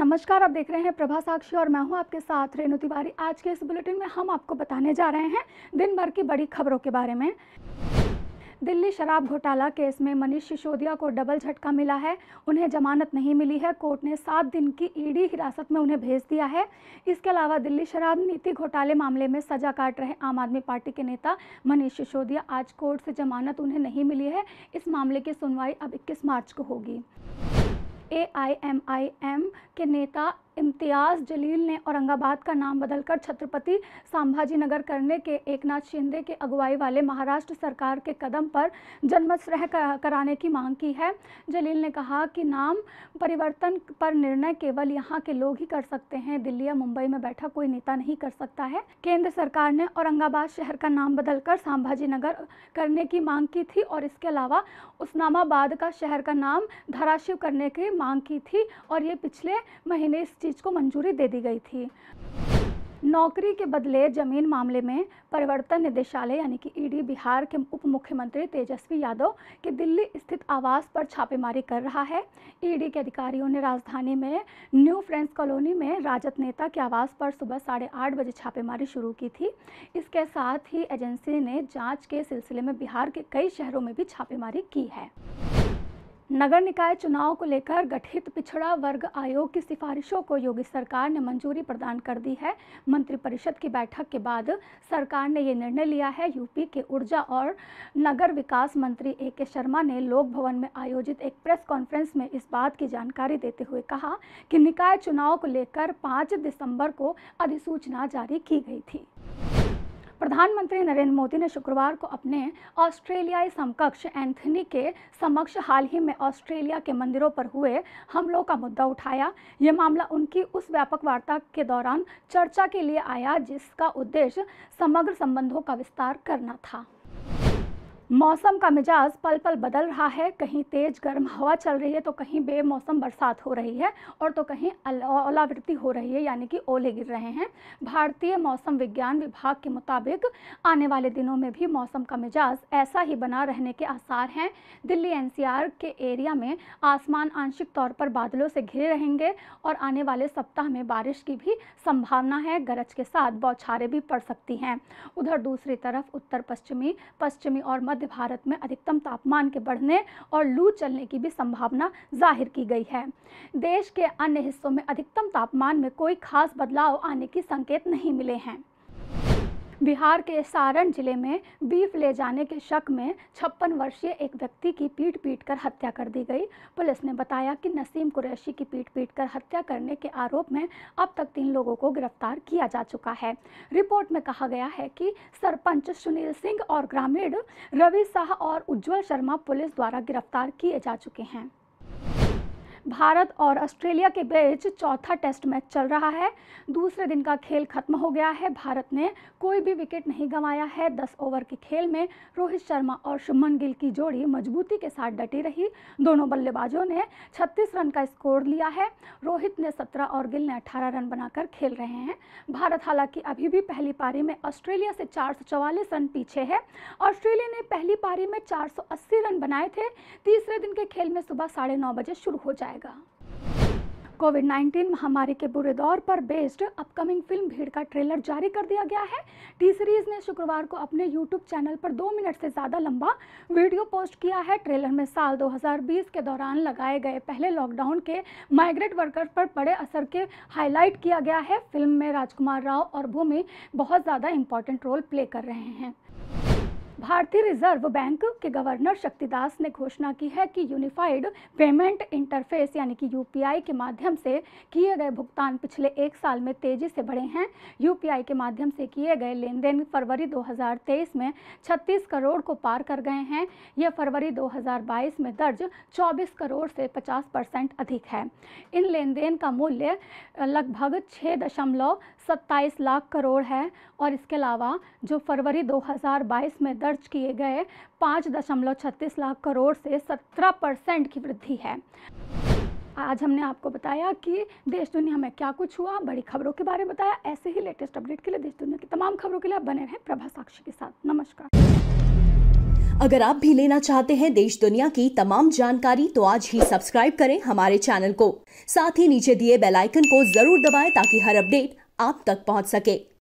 नमस्कार आप देख रहे हैं प्रभा साक्षी और मैं हूं आपके साथ रेणु तिवारी आज के इस बुलेटिन में हम आपको बताने जा रहे हैं दिन भर की बड़ी खबरों के बारे में दिल्ली शराब घोटाला केस में मनीष सिसोदिया को डबल झटका मिला है उन्हें जमानत नहीं मिली है कोर्ट ने सात दिन की ईडी हिरासत में उन्हें भेज दिया है इसके अलावा दिल्ली शराब नीति घोटाले मामले में सजा काट रहे आम आदमी पार्टी के नेता मनीष सिसोदिया आज कोर्ट से जमानत उन्हें नहीं मिली है इस मामले की सुनवाई अब इक्कीस मार्च को होगी ए आई एम आई एम के नेता इम्तियाज़ जलील ने औरंगाबाद का नाम बदलकर छत्रपति संभाजी नगर करने के एकनाथ शिंदे के अगुवाई वाले महाराष्ट्र सरकार के कदम पर जनमत सह कराने की मांग की है जलील ने कहा कि नाम परिवर्तन पर निर्णय केवल यहाँ के लोग ही कर सकते हैं दिल्ली या मुंबई में बैठा कोई नेता नहीं कर सकता है केंद्र सरकार ने औरंगाबाद शहर का नाम बदलकर संभाजी नगर करने की मांग की थी और इसके अलावा उस्नामाबाद का शहर का नाम धराशिव करने की मांग की थी और ये पिछले महीने इस चीज़ को मंजूरी दे दी गई थी नौकरी के बदले जमीन मामले में परिवर्तन निदेशालय यानी कि ईडी बिहार के उप मुख्यमंत्री तेजस्वी यादव के दिल्ली स्थित आवास पर छापेमारी कर रहा है ईडी के अधिकारियों ने राजधानी में न्यू फ्रेंड्स कॉलोनी में राजद नेता के आवास पर सुबह साढ़े आठ बजे छापेमारी शुरू की थी इसके साथ ही एजेंसी ने जाँच के सिलसिले में बिहार के कई शहरों में भी छापेमारी की है नगर निकाय चुनाव को लेकर गठित पिछड़ा वर्ग आयोग की सिफारिशों को योगी सरकार ने मंजूरी प्रदान कर दी है मंत्रिपरिषद की बैठक के बाद सरकार ने ये निर्णय लिया है यूपी के ऊर्जा और नगर विकास मंत्री ए के शर्मा ने लोक भवन में आयोजित एक प्रेस कॉन्फ्रेंस में इस बात की जानकारी देते हुए कहा कि निकाय चुनाव को लेकर पाँच दिसंबर को अधिसूचना जारी की गई थी प्रधानमंत्री नरेंद्र मोदी ने शुक्रवार को अपने ऑस्ट्रेलियाई समकक्ष एंथनी के समक्ष हाल ही में ऑस्ट्रेलिया के मंदिरों पर हुए हमलों का मुद्दा उठाया यह मामला उनकी उस व्यापक वार्ता के दौरान चर्चा के लिए आया जिसका उद्देश्य समग्र संबंधों का विस्तार करना था मौसम का मिजाज पल पल बदल रहा है कहीं तेज़ गर्म हवा चल रही है तो कहीं बेमौसम बरसात हो रही है और तो कहीं ओलावृत्ति हो रही है यानी कि ओले गिर रहे हैं भारतीय मौसम विज्ञान विभाग के मुताबिक आने वाले दिनों में भी मौसम का मिजाज ऐसा ही बना रहने के आसार हैं दिल्ली एनसीआर के एरिया में आसमान आंशिक तौर पर बादलों से घिरे रहेंगे और आने वाले सप्ताह में बारिश की भी संभावना है गरज के साथ बौछारें भी पड़ सकती हैं उधर दूसरी तरफ उत्तर पश्चिमी पश्चिमी और मध्य मध्य भारत में अधिकतम तापमान के बढ़ने और लू चलने की भी संभावना जाहिर की गई है देश के अन्य हिस्सों में अधिकतम तापमान में कोई खास बदलाव आने के संकेत नहीं मिले हैं बिहार के सारण जिले में बीफ ले जाने के शक में छप्पन वर्षीय एक व्यक्ति की पीट पीट कर हत्या कर दी गई पुलिस ने बताया कि नसीम कुरैशी की पीट पीट कर हत्या करने के आरोप में अब तक तीन लोगों को गिरफ्तार किया जा चुका है रिपोर्ट में कहा गया है कि सरपंच सुनील सिंह और ग्रामीण रवि शाह और उज्जवल शर्मा पुलिस द्वारा गिरफ्तार किए जा चुके हैं भारत और ऑस्ट्रेलिया के बीच चौथा टेस्ट मैच चल रहा है दूसरे दिन का खेल खत्म हो गया है भारत ने कोई भी विकेट नहीं गंवाया है दस ओवर के खेल में रोहित शर्मा और शुभमन गिल की जोड़ी मजबूती के साथ डटी रही दोनों बल्लेबाजों ने छत्तीस रन का स्कोर लिया है रोहित ने सत्रह और गिल ने अठारह रन बनाकर खेल रहे हैं भारत हालांकि अभी भी पहली पारी में ऑस्ट्रेलिया से चार रन पीछे है ऑस्ट्रेलिया ने पहली पारी में 480 रन बनाए थे तीसरे दिन के खेल में सुबह साढ़े नौ बजे शुरू हो जाएगा जाएगा कोविड 19 महामारी के बुरे दौर पर बेस्ड अपकमिंग फिल्म भीड़ का ट्रेलर जारी कर दिया गया है टी सीरीज़ ने शुक्रवार को अपने यूट्यूब चैनल पर दो मिनट से ज़्यादा लंबा वीडियो पोस्ट किया है ट्रेलर में साल 2020 के दौरान लगाए गए पहले लॉकडाउन के माइग्रेट वर्कर्स पर पड़े असर के हाईलाइट किया गया है फिल्म में राजकुमार राव और भूमि बहुत ज़्यादा इंपॉर्टेंट रोल प्ले कर रहे हैं भारतीय रिजर्व बैंक के गवर्नर शक्तिदास ने घोषणा की है कि यूनिफाइड पेमेंट इंटरफेस यानी कि यूपीआई के माध्यम से किए गए भुगतान पिछले एक साल में तेजी से बढ़े हैं यूपीआई के माध्यम से किए गए लेन देन फरवरी 2023 में 36 करोड़ को पार कर गए हैं यह फरवरी 2022 में दर्ज 24 करोड़ से 50 परसेंट अधिक है इन लेन देन का मूल्य लगभग छः दशमलव सत्ताईस लाख करोड़ है और इसके अलावा जो फरवरी 2022 में दर्ज किए गए पाँच दशमलव छत्तीस लाख करोड़ से 17 परसेंट की वृद्धि है आज हमने आपको बताया कि देश दुनिया में क्या कुछ हुआ बड़ी खबरों के बारे में बताया ऐसे ही लेटेस्ट अपडेट के लिए देश दुनिया की तमाम खबरों के लिए आप बने रहें प्रभा साक्षी के साथ नमस्कार अगर आप भी लेना चाहते हैं देश दुनिया की तमाम जानकारी तो आज ही सब्सक्राइब करें हमारे चैनल को साथ ही नीचे दिए बेल आइकन को जरूर दबाएं ताकि हर अपडेट आप तक पहुंच सके